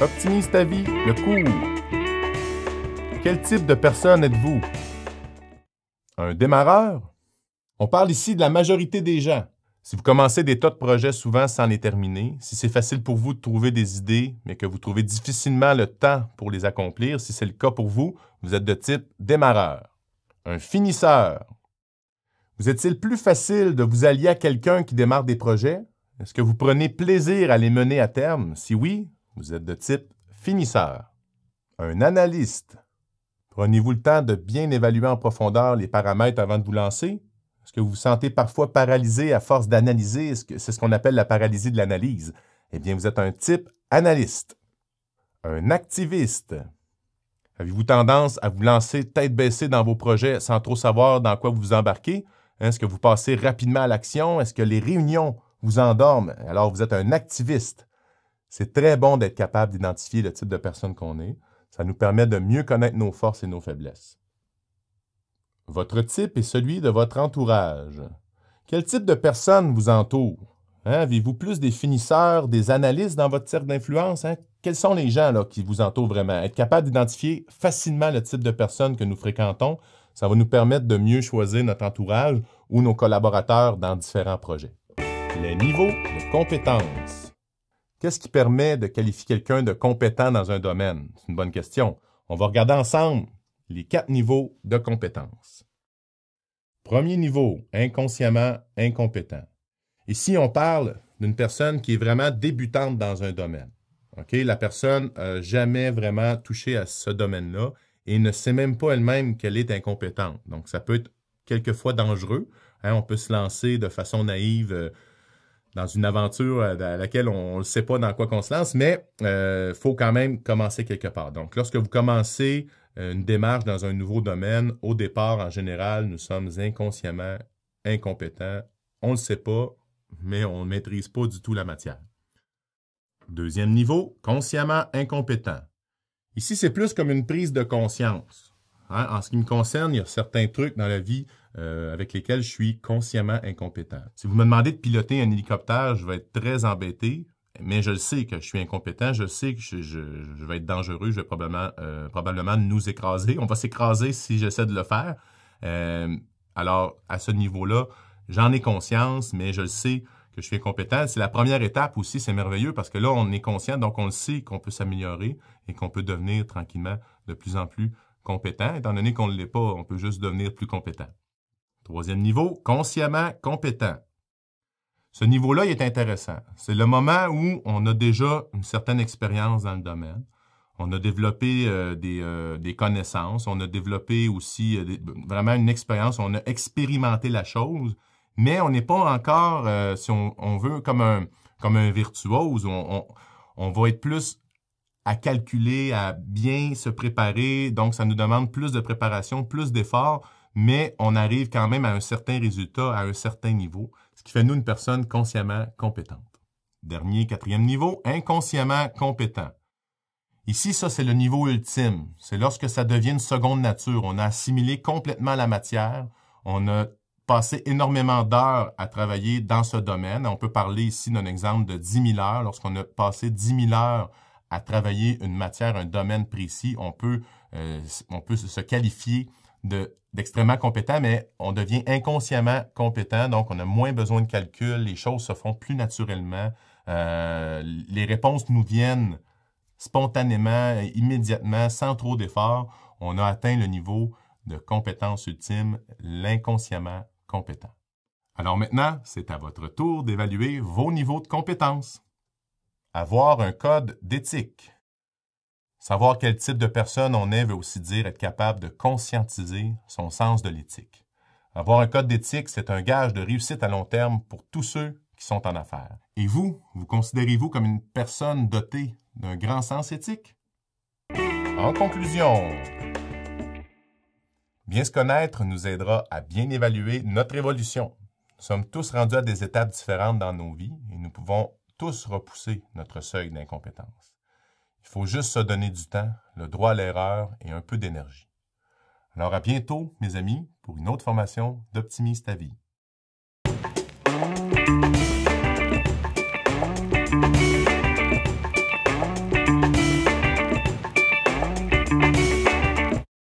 Optimise ta vie, le cours. Quel type de personne êtes-vous? Un démarreur? On parle ici de la majorité des gens. Si vous commencez des tas de projets souvent sans les terminer, si c'est facile pour vous de trouver des idées, mais que vous trouvez difficilement le temps pour les accomplir, si c'est le cas pour vous, vous êtes de type démarreur. Un finisseur. Vous êtes il plus facile de vous allier à quelqu'un qui démarre des projets? Est-ce que vous prenez plaisir à les mener à terme? Si oui, vous êtes de type finisseur, un analyste. Prenez-vous le temps de bien évaluer en profondeur les paramètres avant de vous lancer? Est-ce que vous vous sentez parfois paralysé à force d'analyser? C'est ce qu'on appelle la paralysie de l'analyse. Eh bien, vous êtes un type analyste, un activiste. Avez-vous tendance à vous lancer tête baissée dans vos projets sans trop savoir dans quoi vous vous embarquez? Est-ce que vous passez rapidement à l'action? Est-ce que les réunions vous endorment? Alors, vous êtes un activiste. C'est très bon d'être capable d'identifier le type de personne qu'on est. Ça nous permet de mieux connaître nos forces et nos faiblesses. Votre type est celui de votre entourage. Quel type de personne vous entoure? Hein, avez-vous plus des finisseurs, des analystes dans votre cercle d'influence? Hein? Quels sont les gens là, qui vous entourent vraiment? Être capable d'identifier facilement le type de personne que nous fréquentons, ça va nous permettre de mieux choisir notre entourage ou nos collaborateurs dans différents projets. Les niveaux de compétences. Qu'est-ce qui permet de qualifier quelqu'un de compétent dans un domaine? C'est une bonne question. On va regarder ensemble les quatre niveaux de compétence. Premier niveau, inconsciemment incompétent. Ici, on parle d'une personne qui est vraiment débutante dans un domaine. La personne n'a jamais vraiment touché à ce domaine-là et ne sait même pas elle-même qu'elle est incompétente. Donc, ça peut être quelquefois dangereux. Hein. On peut se lancer de façon naïve euh, dans une aventure euh, dans laquelle on ne sait pas dans quoi qu'on se lance, mais il euh, faut quand même commencer quelque part. Donc, lorsque vous commencez euh, une démarche dans un nouveau domaine, au départ, en général, nous sommes inconsciemment incompétents. On ne le sait pas, mais on ne maîtrise pas du tout la matière. Deuxième niveau, consciemment incompétent. Ici, c'est plus comme une prise de conscience. Hein. En ce qui me concerne, il y a certains trucs dans la vie euh, avec lesquels je suis consciemment incompétent. Si vous me demandez de piloter un hélicoptère, je vais être très embêté, mais je le sais que je suis incompétent, je sais que je, vais être dangereux, je vais probablement, euh, probablement nous écraser. On va s'écraser si j'essaie de le faire. Euh, alors, à ce niveau-là, j'en ai conscience, mais je le sais que je suis incompétent. C'est la première étape aussi, c'est merveilleux parce que là, on est conscient, donc on le sait qu'on peut s'améliorer et qu'on peut devenir tranquillement de plus en plus compétent. Étant donné qu'on ne l'est pas, on peut juste devenir plus compétent. Troisième niveau, consciemment compétent. Ce niveau-là, est intéressant. C'est le moment où on a déjà une certaine expérience dans le domaine. On a développé euh, euh, des, connaissances, on a développé aussi euh, vraiment une expérience, on a expérimenté la chose, mais on n'est pas encore, si on, veut, comme un, comme un virtuose. on, va être plus à calculer, à bien se préparer. Donc, ça nous demande plus de préparation, plus d'efforts, mais on arrive quand même à un certain résultat, à un certain niveau, ce qui fait nous une personne consciemment compétente. Dernier, quatrième niveau, inconsciemment compétent. Ici, ça, c'est le niveau ultime. C'est lorsque ça devient une seconde nature. On a assimilé complètement la matière. On a passé énormément d'heures à travailler dans ce domaine. On peut parler ici d'un exemple de 10 000 heures. Lorsqu'on a passé 10 000 heures à travailler une matière, un domaine précis, on peut, euh, on peut se qualifier d'extrêmement compétent, mais on devient inconsciemment compétent, donc on a moins besoin de calcul, les choses se font plus naturellement, euh, les réponses nous viennent spontanément, immédiatement, sans trop d'efforts. On a atteint le niveau de compétence ultime, l'inconsciemment compétent. Alors maintenant, c'est à votre tour d'évaluer vos niveaux de compétence. Avoir un code d'éthique. Savoir quel type de personne on est veut aussi dire être capable de conscientiser son sens de l'éthique. Avoir un code d'éthique, c'est un gage de réussite à long terme pour tous ceux qui sont en affaires. Et vous, vous considérez-vous comme une personne dotée d'un grand sens éthique? En conclusion, bien se connaître nous aidera à bien évaluer notre évolution. Nous sommes tous rendus à des étapes différentes dans nos vies et nous pouvons tous repousser notre seuil d'incompétence. Il faut juste se donner du temps, le droit à l'erreur et un peu d'énergie. Alors à bientôt, mes amis, pour une autre formation d'optimiste à vie.